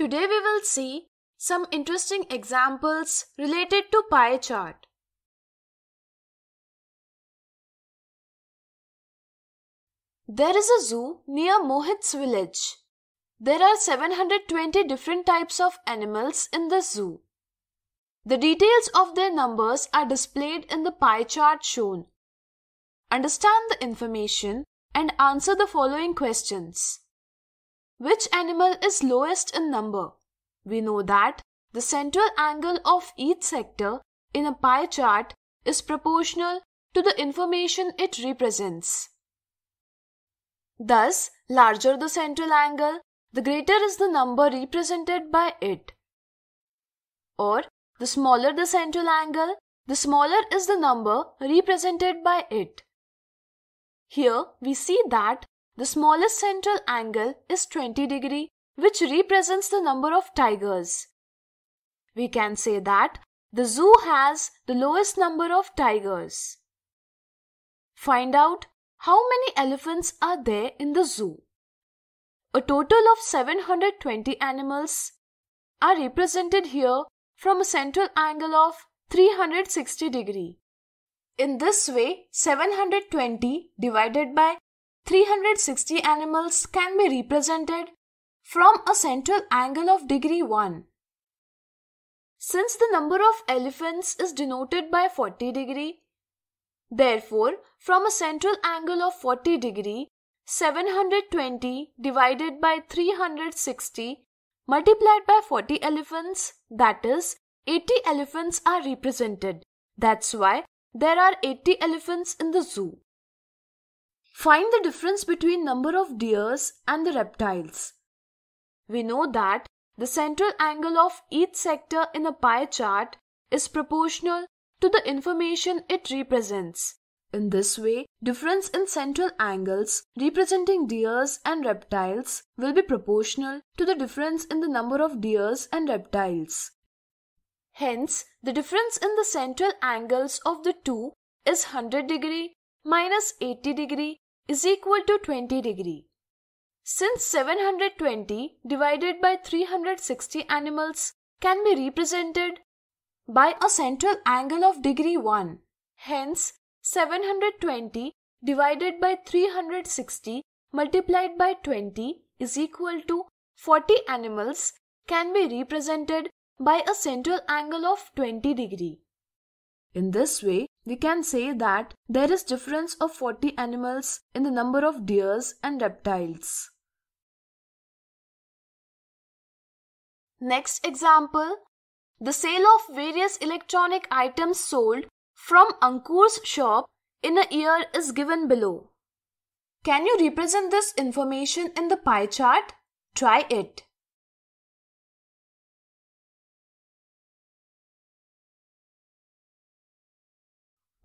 Today we will see some interesting examples related to pie chart. There is a zoo near Mohit's village. There are 720 different types of animals in the zoo. The details of their numbers are displayed in the pie chart shown. Understand the information and answer the following questions. Which animal is lowest in number? We know that the central angle of each sector in a pie chart is proportional to the information it represents. Thus, larger the central angle, the greater is the number represented by it. Or, the smaller the central angle, the smaller is the number represented by it. Here we see that the smallest central angle is 20 degree which represents the number of tigers. We can say that the zoo has the lowest number of tigers. Find out how many elephants are there in the zoo. A total of 720 animals are represented here from a central angle of 360 degree. In this way, 720 divided by 360 animals can be represented from a central angle of degree 1. Since the number of elephants is denoted by 40 degree, therefore from a central angle of 40 degree, 720 divided by 360 multiplied by 40 elephants that is 80 elephants are represented. That's why there are 80 elephants in the zoo. Find the difference between number of deers and the reptiles. We know that the central angle of each sector in a pie chart is proportional to the information it represents. In this way, difference in central angles representing deers and reptiles will be proportional to the difference in the number of deers and reptiles. Hence, the difference in the central angles of the two is 100 degree minus 80 degree is equal to 20 degree. Since 720 divided by 360 animals can be represented by a central angle of degree 1, hence 720 divided by 360 multiplied by 20 is equal to 40 animals can be represented by a central angle of 20 degree. In this way, we can say that there is difference of 40 animals in the number of deers and reptiles. Next example, the sale of various electronic items sold from Ankur's shop in a year is given below. Can you represent this information in the pie chart? Try it.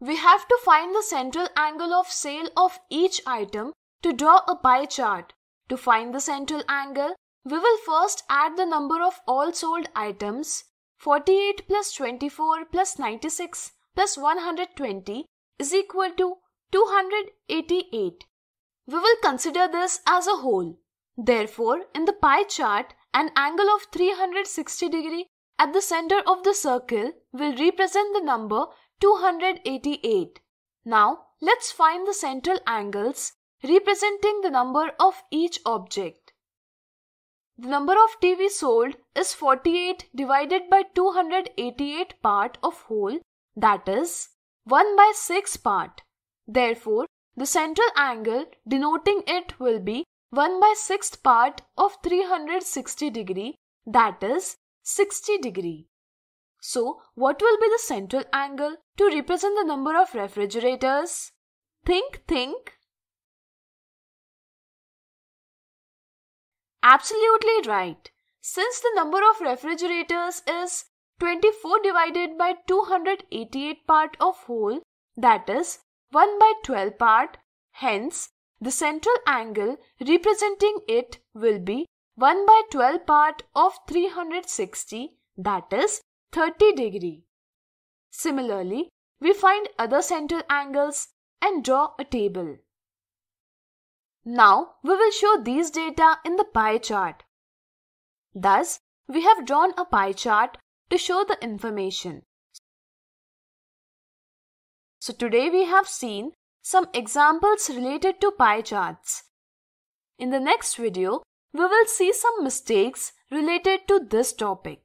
We have to find the central angle of sale of each item to draw a pie chart. To find the central angle, we will first add the number of all sold items 48 plus 24 plus 96 plus 120 is equal to 288. We will consider this as a whole. Therefore, in the pie chart, an angle of 360 degree at the center of the circle will represent the number 288. Now let's find the central angles representing the number of each object. The number of TV sold is 48 divided by 288 part of whole that is 1 by 6 part. Therefore, the central angle denoting it will be 1 by 6th part of 360 degree that is 60 degree. So, what will be the central angle? to represent the number of refrigerators. Think, think. Absolutely right. Since the number of refrigerators is 24 divided by 288 part of whole, that is 1 by 12 part, hence the central angle representing it will be 1 by 12 part of 360, that is 30 degree. Similarly, we find other central angles and draw a table. Now, we will show these data in the pie chart. Thus, we have drawn a pie chart to show the information. So today we have seen some examples related to pie charts. In the next video, we will see some mistakes related to this topic.